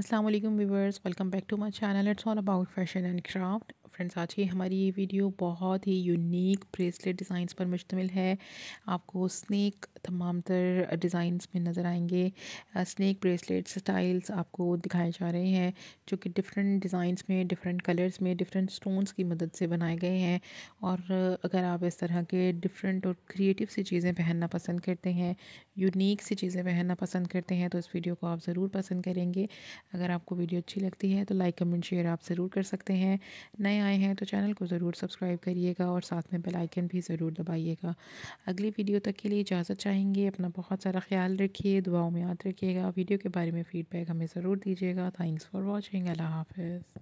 Assalamualaikum alaikum viewers welcome back to my channel it's all about fashion and craft friends आज की हमारी ये video बहुत ही unique bracelet designs पर मुश्तमिल है आपको स्नैक तमाम तर डिज़ाइंस में नज़र आएंगे स्नैक ब्रेसलेट स्टाइल्स आपको दिखाए जा रहे हैं जो कि डिफरेंट डिज़ाइंस में डिफरेंट कलर्स में डिफरेंट स्टोन्स की मदद से बनाए गए हैं और अगर आप इस तरह के डिफरेंट और क्रिएटिव सी चीज़ें पहनना पसंद करते हैं यूनिक सी चीज़ें पहनना पसंद करते हैं तो इस वीडियो को आप ज़रूर पसंद करेंगे अगर आपको वीडियो अच्छी लगती है तो लाइक कमेंट शेयर आप ज़रूर कर सकते हैं नए आए हैं तो चैनल को ज़रूर सब्सक्राइब करिएगा और साथ में बेल आइकन भी ज़रूर दबाइएगा अगली वीडियो तक के लिए इजाज़त चाहेंगे अपना बहुत सारा ख्याल रखिए दुआओं में याद रखिएगा वीडियो के बारे में फ़ीडबैक हमें ज़रूर दीजिएगा थैंक्स फॉर वॉचिंग अल्लाह हाफिज़